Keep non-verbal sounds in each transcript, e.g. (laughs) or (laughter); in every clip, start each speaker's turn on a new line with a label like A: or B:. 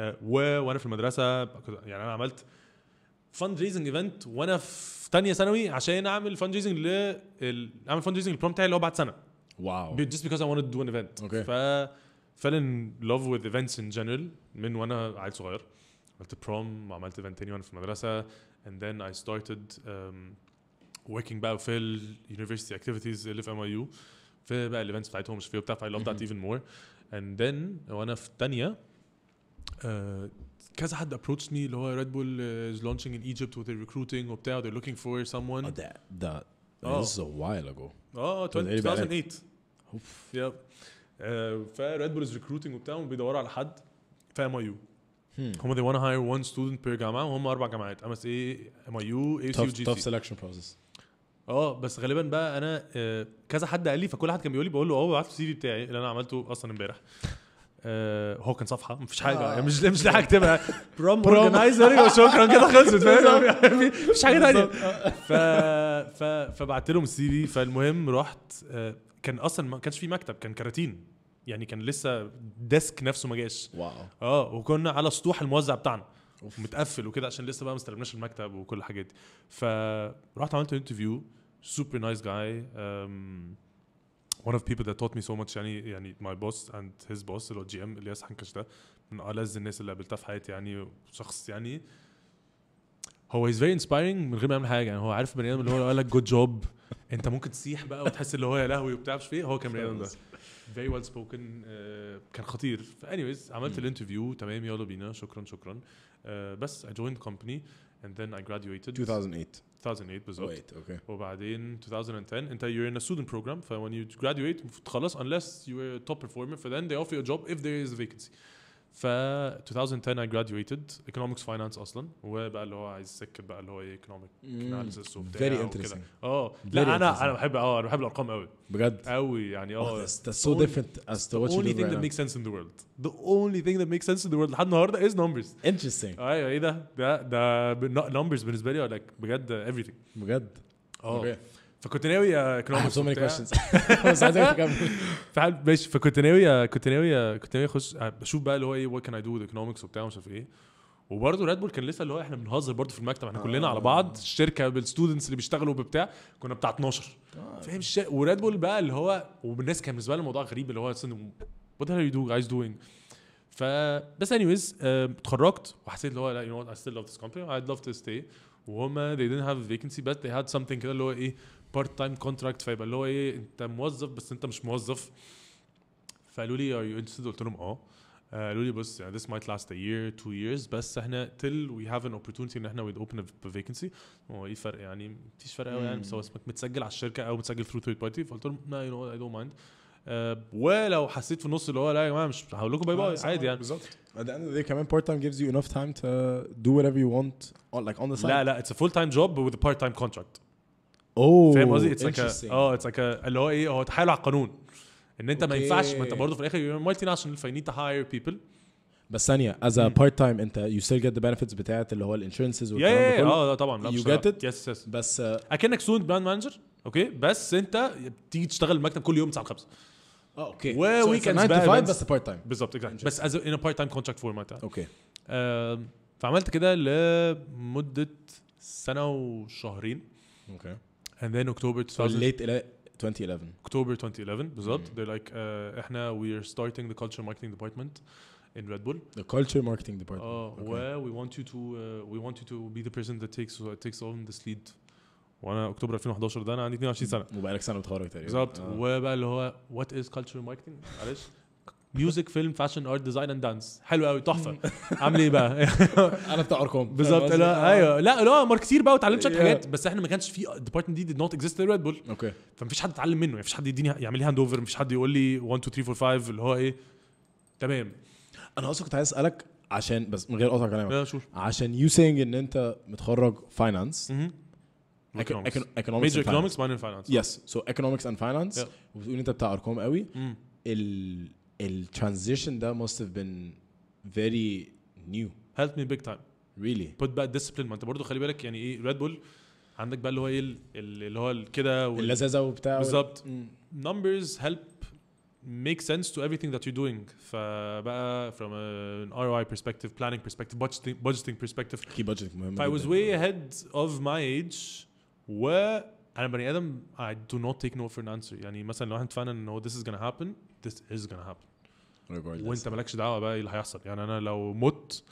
A: و وانا في المدرسه يعني انا عملت فند ريزنج ايفنت وانا في ثانيه ثانوي عشان اعمل فند ريزنج ل اعمل فند ريزنج البروم بتاعي اللي هو بعد سنه واو just because I wanted to do an event okay. ف fell in love with events in general من وانا عيل صغير عملت بروم وعملت ايفنت تاني وانا في المدرسه and then I started um, working بقى في ال university activities اللي في MIU في بقى الايفنتس بتاعتهم مش فيه وبتاع I love that even more and then وانا في ثانيه آه، كذا حد ابروتش مي اللي هو ريد بول از لونشينج ان ايجيبت وذ ريكروتنج وبتاع they're لوكينج فور سم ون ده
B: ده از ا وايل اجو اه 2008 آه، إيه
A: اوف يب فريد بول از ريكروتنج وبتاع وبيدوروا على حد في ام اي يو هم they want to hire one student per جامعه وهم اربع جامعات ام اس اي ام اي يو اي سي جي سي tough selection process اه بس غالبا بقى انا آه، كذا حد قال لي فكل حد كان بيقول لي بقول له اه بعت السي في بتاعي اللي انا عملته اصلا امبارح آه، هوكن صفحه مفيش حاجه آه. يعني مش مش لها اكتبها بروم اورجنايزر وشكرا كده خلصت فاهم (laughs) يعني مفيش حاجه ثانيه ف... ف... فبعت لهم السي في فالمهم رحت آه، كان اصلا ما كانش في مكتب كان كراتين يعني كان لسه ديسك نفسه ما جاش واو اه وكنا على سطوح الموزع بتاعنا أوف. متقفل وكده عشان لسه بقى ما استلمناش المكتب وكل الحاجات دي فرحت عملت انترفيو سوبر نايس جاي one of people that taught me so much يعني يعني my boss and his boss اللي هو جي ام الياس حنكش ده من ألذ الناس اللي قابلتها في حياتي يعني شخص يعني هو از فيري انسبايرنج من غير ما يعمل حاجه يعني هو عارف بني ادم اللي هو قال لك جود جوب انت ممكن تسيح بقى وتحس اللي هو يا لهوي وبتاع مش فيه هو كان بني ادم ده فيري ويل سبوكن كان خطير anyways عملت الانترفيو تمام يلا بينا شكرا شكرا uh, بس I joined company and then I graduated 2008 2008 بالظبط اوكي oh, وبعدين 2010 انت you're in a student program ف when you graduate المفروض unless you are a top performer ف then they offer you a job if there is a vacancy ف 2010 I graduated economics finance اصلا وبقى اللي هو عايز سكه بقى اللي هو ايه economic analysis وبتاع فيري انترستنج اه لا انا انا بحب اه انا بحب الارقام قوي بجد قوي يعني اه that's so different as to what you do thing that makes sense in the world the only thing that makes sense in the world لحد النهارده is numbers interesting ايوه ايه ده ده ده numbers بالنسبه لي like بجد everything بجد اه فكنت ناوي اكونومكس سو ماني كويشنز بس ماشي فكنت ناوي كنت ناوي كنت ناوي اخش بشوف بقى اللي هو ايه وات كان اي دو اكونومكس وبتاع ومش عارف ايه وبرده ريد بول كان لسه اللي هو احنا بنهزر برده في المكتب احنا آه. كلنا على بعض آه. الشركه بالستودنتس اللي بيشتغلوا ببتاع كنا بتاع 12 آه. طيب. فاهم الشيء وريد بول بقى اللي هو والناس كان بالنسبه لها الموضوع غريب اللي هو وات ار يو دو جايز دوينج ف بس اني آه، ويز اتخرجت وحسيت اللي هو لا يو نو اي ستيل لاف ذيس كومباني اي لاف تو ستي وهما they didn't have a vacancy but they had something كده اللي هو ايه بارت تايم كونتراكت فيبقى اللي هو ايه انت موظف بس انت مش موظف فقالوا لي ار يو انترستد قلت لهم آه. اه قالوا لي بص يعني this might last a year two years بس احنا till we have an opportunity ان احنا we'd open a vacancy هو ايه فرق يعني مفيش فرق قوي يعني بس هو اسمك متسجل على الشركه او متسجل through third party فقلت لهم لا يو نو اي دونت مايند ولو حسيت في النص اللي هو لا يا جماعه مش هقول لكم باي آه، باي عادي يعني بالظبط
B: at the end of the day كمان part time gives you enough time to do whatever you want on like on the side لا
A: لا it's a full time job with a part time contract
B: اوه فاهم قصدي؟ اتس اه
A: اتس لايك اللي هو ايه هو تحايل على القانون ان انت ما ينفعش ما انت برضه في الاخر مالتي ناشونال فاي تو هاير بيبل
B: بس ثانيه از ا بارت تايم انت يو ستيل جيت ذا بنفيتس بتاعت اللي هو الانشورنسز والكلام ده كله اه, آه، طبعا لا يو جيت
A: ات يس يس بس آه، اكنك ستودنت براند مانجر اوكي بس انت بتيجي تشتغل المكتب كل يوم 9 ل 5
B: اه اوكي و ويكندز بقى بس بارت تايم بالظبط بس از
A: ان بارت تايم كونتراكت فورمات اوكي فعملت كده لمده سنه وشهرين اوكي and then October 2000 late 2011 October 2011 بالظبط mm. they're like uh, احنا are starting the culture marketing department in Red Bull the
B: culture marketing department
A: اه uh, okay. where we want you to uh, we want you to be the person that takes uh, takes on this lead وانا اكتوبر 2011 ده انا عندي 22 سنه
B: وبقالك سنه متخرج تقريبا بالظبط
A: آه. وبقى اللي هو وات از كالتشر ماركتنج معلش ميوزك فيلم فاشن ارت ديزاين اند دانس حلو قوي تحفه
B: (laughs) عامل ايه بقى
A: (laughs) انا بتاع ارقام بالظبط لا آه. ايوه لا لا ماركتير بقى واتعلمت شويه حاجات بس احنا ما كانش في الديبارتمنت دي ديد نوت اكزيست ريد بول اوكي فمفيش حد اتعلم منه مفيش حد يديني يعمل لي هاند اوفر مفيش حد يقول لي 1 2 3 4 5 اللي هو ايه تمام انا اصلا كنت
B: عايز اسالك عشان بس من غير قطع كلامك لا عشان يو سينج ان انت متخرج فاينانس ميجر ايكونومكس فاينانس يس سو ايكونومكس اند فاينانس وبتقول انت بتاع ارقام قوي ال the transition that must have been very new
A: helped me big time really put back discipline ما انت برضه خلي بالك يعني ايه ريد بول عندك بقى اللي هو ايه اللي هو كده اللذاذه وبتاع بالظبط numbers help make sense to everything that you're doing فبقى from an ROI perspective planning perspective budgeting budgeting perspective key budgeting مهم I was way ahead of my age و انا بني ادم I do not take no for an answer يعني مثلا لو احنا اتفقنا ان هو this is gonna happen this is gonna happen وانت مالكش دعوه بقى ايه اللي هيحصل يعني انا لو مت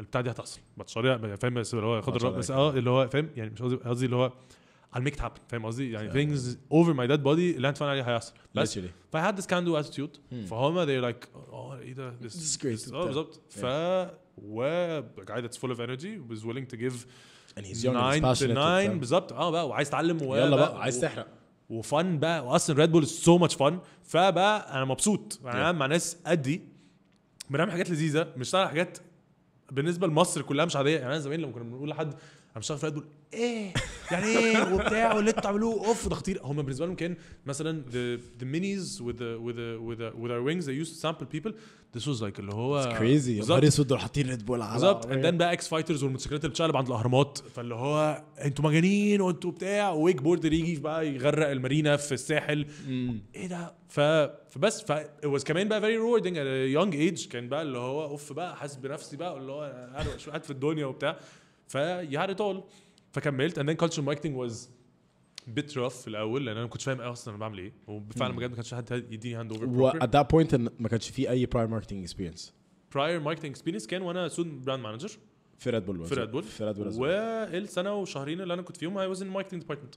A: البتاع دي هتحصل بتشريع يعني فاهم بس اللي هو خد الرأي بس اه اللي هو فاهم يعني مش قصدي قصدي اللي هو I'll make it happen فاهم قصدي يعني yeah. things over my dead body اللي هتفهم عليه هيحصل بس Literally. ف I had this can do attitude hmm. فهما they like oh ايه ده this, this is great اه بالظبط ف و a guy that's full of energy was willing to give and he's young 9 he's passionate بالظبط اه بقى وعايز تعلم يلا بقى, بقى عايز تحرق وفن بقى واصلا ريد بول سو ماتش فن فبقى انا مبسوط يعني انا قاعد مع ناس قدي بنعمل حاجات لذيذه مش حاجات بالنسبه لمصر كلها مش عاديه يعني انا زمان لما كنا بنقول لحد انا مش في ريد ايه
B: يعني ايه وبتاع
A: واللي انتوا بتعملوه اوف ده خطير هم بالنسبه لهم كان مثلا the the minis with the with the with the with our wings they used to sample people this was like اللي هو كريزي يا نهار اسود دول
B: حاطين ريد بول على بالظبط and then
A: بقى اكس فايترز والموتوسيكلات اللي بتشقلب عند الاهرامات فاللي هو انتوا مجانين وانتوا بتاع ويك بوردر يجي بقى يغرق المارينا في الساحل ايه ده ف فبس ف it was كمان بقى very rewarding at a young age كان بقى اللي هو اوف بقى حاسس بنفسي بقى اللي هو قاعد في الدنيا وبتاع فيو هاد ات اول فكملت اند ذن كلتشر ماركتنج واز بيت رف في الاول لان انا ما كنتش فاهم اصلا انا بعمل ايه وفعلا بجد ما كانش حد يديني هاند اوفر ات
B: ذات بوينت ما كانش في اي براير ماركتنج اكسبيرينس
A: براير ماركتنج اكسبيرينس كان وانا سون براند مانجر
B: في ريد بول في ريد بول في ريد بول
A: والسنه وشهرين اللي انا كنت فيهم اي واز ان ماركتنج ديبارتمنت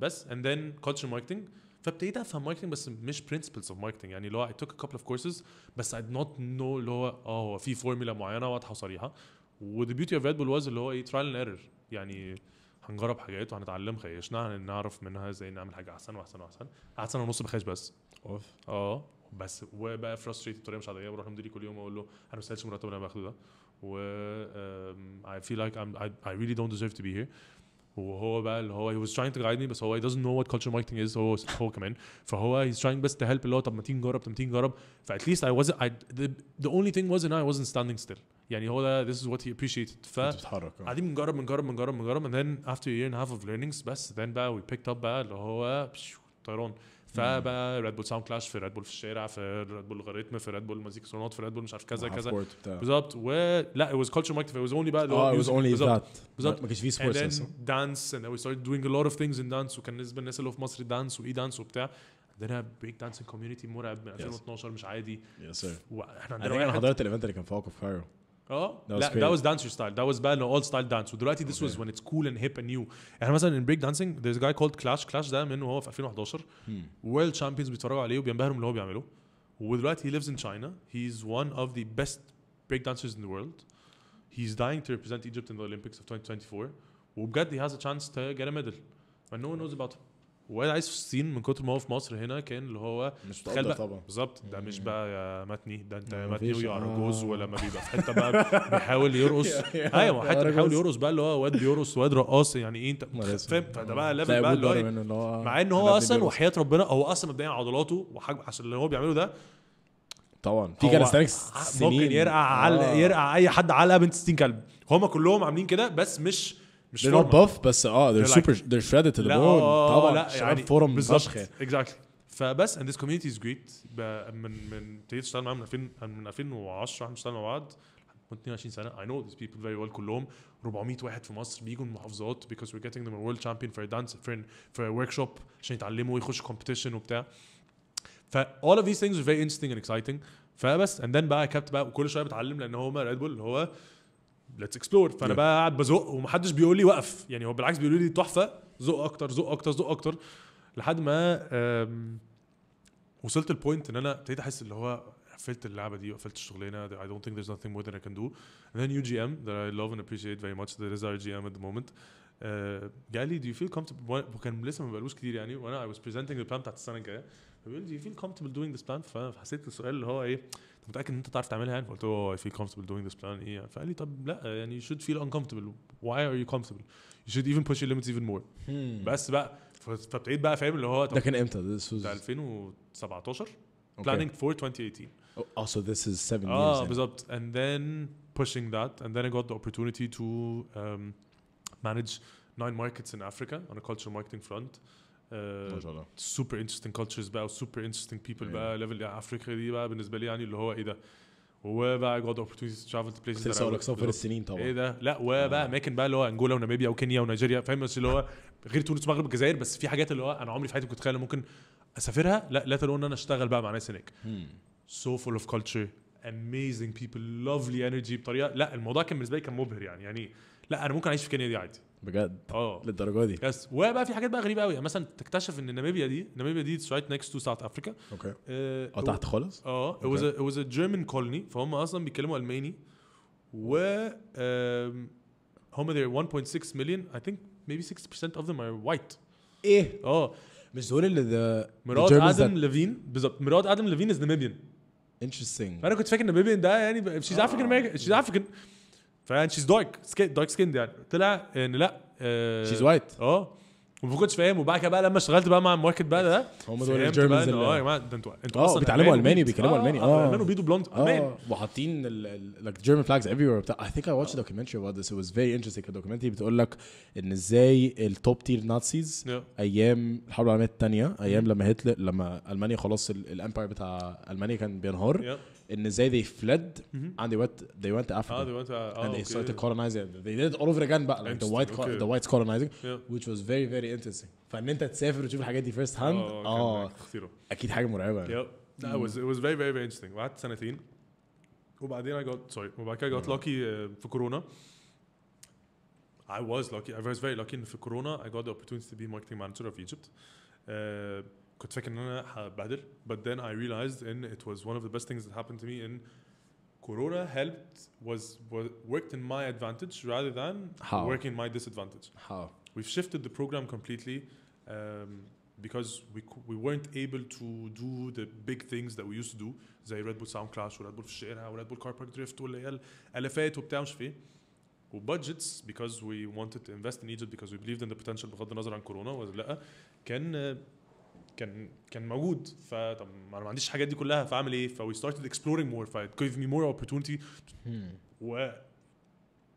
A: بس اند ذن كلتشر ماركتنج فابتديت افهم ماركتنج بس مش برنسبلز اوف ماركتنج يعني اللي هو اي توك ا كابل اوف كورسز بس اي دid نوت نو اللي هو اه هو في فورمولا معينه واضحه وصريحه وذا بيوتي اوف ريد بول واز اللي هو ايه ترايل اند ايرور يعني هنجرب حاجات وهنتعلم خيشنا هنعرف منها ازاي نعمل حاجه احسن واحسن واحسن قعدت سنه ونص بخيش بس اوف اه بس وبقى فرستريت بطريقه مش عاديه بروح لمديري كل يوم اقول له انا ما بستاهلش المرتب اللي انا باخده ده و اي I feel like ريلي دونت I really don't deserve to be here Whoa, well, he was trying to guide me but هو he doesn't know what cultural marketing is So هو in. For فهو he's trying best to help اللي هو طب ما تيجي نجرب طب ما تيجي نجرب ف at least I wasn't I the, the only thing was and I wasn't standing still Yeah, هو this is what he appreciated ف قاعدين بنجرب بنجرب بنجرب بنجرب and then after a year and a half of learnings best then بقى we picked up بقى اللي هو طيران فبقى ريد بول ساوند كلاش في ريد بول في الشارع في ريد بول الغريتم في ريد بول مزيكا سونات في ريد بول مش عارف كذا كذا بالظبط ولا it was culture marketing it was only بقى اه هو it was only بالظبط بالظبط ما كانش فيه سبورتس اصلا دانس and we started doing a lot of things in dance وكان بالنسبه للناس اللي في مصر دانس واي دانس وبتاع عندنا بريك دانسنج كوميونيتي مرعب من 2012 مش عادي يس سير واحنا عندنا انا حضرت
B: الايفنت اللي كان في اوف كايرو اه
A: oh, لا that was dancer style that was بقى اللي اولد ستايل دانس ودلوقتي this was when it's cool and hip and new يعني مثلا in break dancing there's a guy called Clash Clash ده منه 2011 world champions بيتفرجوا عليه وبينبهروا من اللي هو بيعمله ودلوقتي he lives in China he's one of the best break dancers in the world he's dying to represent Egypt in the Olympics of 2024 وبجد he has a chance to get a medal but no one knows about him واد عايز في الصين من كتر ما هو في مصر هنا كان اللي هو مش متقدر طبعا بالظبط ده مش بقى يا متني ده انت يا متني ويعرجوز آه. ولما بيبقى في حته بقى (laughs) بيحاول يرقص ايوه حتى بيحاول يرقص بقى اللي هو واد بيرقص واد رقاص يعني ايه انت فاهم فده بقى آه. ليفل بقى اللي إيه؟ هو مع ان هو اصلا وحياه ربنا هو اصلا مبدئيا عضلاته وحجم عشان اللي هو بيعمله ده
B: طبعا في كالستانكس ممكن يرقع آه. على يرقع
A: اي حد على بنت 60 كلب هما كلهم عاملين كده بس مش مش they're not buff
B: بس اه they're, they're super like they're shredded to the bone طبعا لا شباب يعني فورم فشخ
A: اكزاكتلي فبس and this community is great من من ابتديت اشتغل معاهم من 2000 من 2010 احنا اشتغلنا مع بعض 22 سنه I know these people very well كلهم 400 واحد في مصر بيجوا من محافظات because we're getting them a world champion for dance for, for a workshop عشان يتعلموا ويخشوا competition وبتاع ف all of these things are very interesting and exciting فبس and then بقى I kept بقى وكل شويه بتعلم لان هما ريد بول اللي هو ليتس اكسبلور فانا بقى قاعد بزق ومحدش بيقول لي وقف يعني هو بالعكس بيقولوا لي تحفه زق اكتر زق اكتر زق اكتر لحد ما وصلت البوينت ان انا ابتديت احس اللي هو قفلت اللعبه دي وقفلت الشغلانه I don't think there's nothing more كان I can do and then UGM that I love and appreciate very much از is our GM at the moment قال uh, لي do you feel comfortable كان لسه ما بقالوش كتير يعني وانا اي was presenting the plan بتاعت السنه الجايه فبيقول لي do you feel comfortable doing this plan فحسيت السؤال اللي هو ايه انت متاكد ان انت تعرف تعملها يعني فقلت له I feel comfortable doing this plan ايه فقال لي طب لا يعني you should feel uncomfortable why are you comfortable you should even push your limits even more hmm. بس بقى فابتديت بقى فاهم اللي هو ده كان امتى؟ ده 2017 planning for 2018
B: Oh, also oh, this is seven ah, years. Ah,
A: بالظبط. And then pushing that, and then I got the opportunity to um, manage nine markets in Africa on a cultural marketing front ما شاء الله سوبر انترستنج كالتشرز بقى وسوبر انترستنج بيبل بقى ليفل افريقيا دي بقى بالنسبه لي يعني اللي هو ايه ده وبقى جود اوبورتونيتيز تو ترافل تو بليسز لسه لك سفر السنين طبعا ايه ده لا وبقى آه. اماكن بقى اللي هو انجولا وناميبيا وكينيا ونيجيريا فاهم اللي هو غير تونس المغرب الجزائر بس في حاجات اللي هو انا عمري في حياتي كنت اتخيل ممكن اسافرها لا لا تلو ان انا اشتغل بقى مع ناس هناك سو فول اوف كلتشر اميزنج بيبل لافلي انرجي بطريقه لا الموضوع كان بالنسبه لي كان مبهر يعني يعني لا انا ممكن اعيش في كينيا دي عادي بجد اه للدرجه دي بس وبقى في حاجات بقى غريبه قوي يعني مثلا تكتشف ان ناميبيا دي ناميبيا دي رايت نيكست تو ساوث افريكا اوكي آه،, اه تحت خالص اه هو was جيرمن كولوني فهم اصلا بيتكلموا الماني و هم there 1.6 مليون اي ثينك ميبي 6% اوف ذم ار وايت ايه اه
B: مش دول اللي ذا مراد ادم
A: لافين بالظبط مراد ادم لافين از ناميبيان انترستنج انا كنت فاكر ان ناميبيان ده يعني شيز افريكان امريكان شيز افريكان فاند شيز دارك سكين دارك سكيند يعني طلع ان لا شيز آه، وايت اه وما كنتش فاهم وبعد كده بقى لما اشتغلت بقى مع الماركت بقى ده هم دول الجيرمنز اه يا جماعه ده انتوا انتوا آه، اصلا بيتعلموا الماني بيتكلموا آه، الماني اه الماني بيض بلوند اه
B: وحاطين جيرمن فلاجز flags وير بتاع I think I واتش a documentary about this it was very interesting بتقول لك ان ازاي التوب تير نازيز ايام الحرب العالميه الثانيه ايام mm. لما هتلر لما المانيا خلاص الامباير بتاع المانيا كان بينهار yeah. ان ازاي they fled and they went they went to Africa ah, they went to, ah, and they okay. started colonizing they did it all over again بقى like the white okay. the whites colonizing yeah. which was very very interesting فان انت تسافر وتشوف الحاجات دي first hand اه oh, اكيد حاجه مرعبه yep. no, it was
A: it was very very very interesting وقعدت سنتين وبعدين I got sorry وبعد كده I got lucky في كورونا I was lucky I was very lucky في كورونا I got the opportunity to be marketing manager of Egypt uh, كنت فاكر ان انا هبهدل but then I realized ان it was one of the best things that happened to me in Corona helped was, was worked in my advantage rather than How? working my disadvantage. How? We've shifted the program completely um, because we, we weren't able to do the big things that we used to do زي ريد بول ساوند كلاش red bull في الشارع وريد بول كار بارك دريفت والالافات وبتاع مش فيه budgets, because we wanted to invest in Egypt because we believed in the potential بغض النظر عن كورونا ولا لا كان كان كان موجود فطب ما انا ما عنديش الحاجات دي كلها فاعمل ايه؟ فوي ستارتد اكسبلورينج مور فجيف مي مور اوبورتونيتي و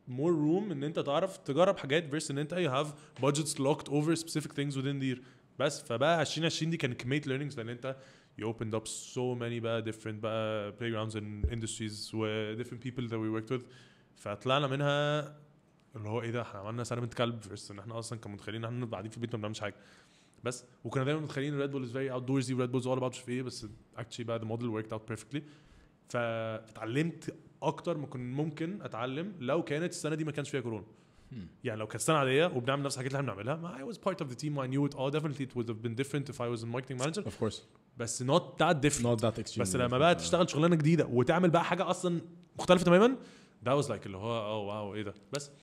A: مور روم ان انت تعرف تجرب حاجات فيرس ان انت يو هاف بادجتس لوكت اوفر سبيسيفيك ثينجز within دير بس فبقى 2020 دي كان كميه ليرنينجز لان انت you opened up so many بقى different بقى playgrounds and industries و different people that we worked with فطلعنا منها اللي هو ايه ده احنا عملنا سلمة كلب فيرس ان احنا اصلا كنا متخيلين ان احنا قاعدين في البيت ما بنعملش حاجه بس وكنا دايما متخيلين الريد بول از فيري اوت دورزي وريد بولز اول اباوت مش ايه بس اكشلي بقى ذا موديل وركت اوت بيرفكتلي فاتعلمت اكتر ما كنت ممكن اتعلم لو كانت السنه دي ما كانش فيها كورونا يعني لو كانت سنه عاديه وبنعمل نفس الحاجات اللي احنا بنعملها اي I was part of the team I knew it all definitely it would have been different if I was a marketing manager of course بس not that different not that extreme بس لما بقى تشتغل شغلانه جديده وتعمل بقى حاجه اصلا مختلفه تماما that was like اللي هو اه oh واو ايه ده بس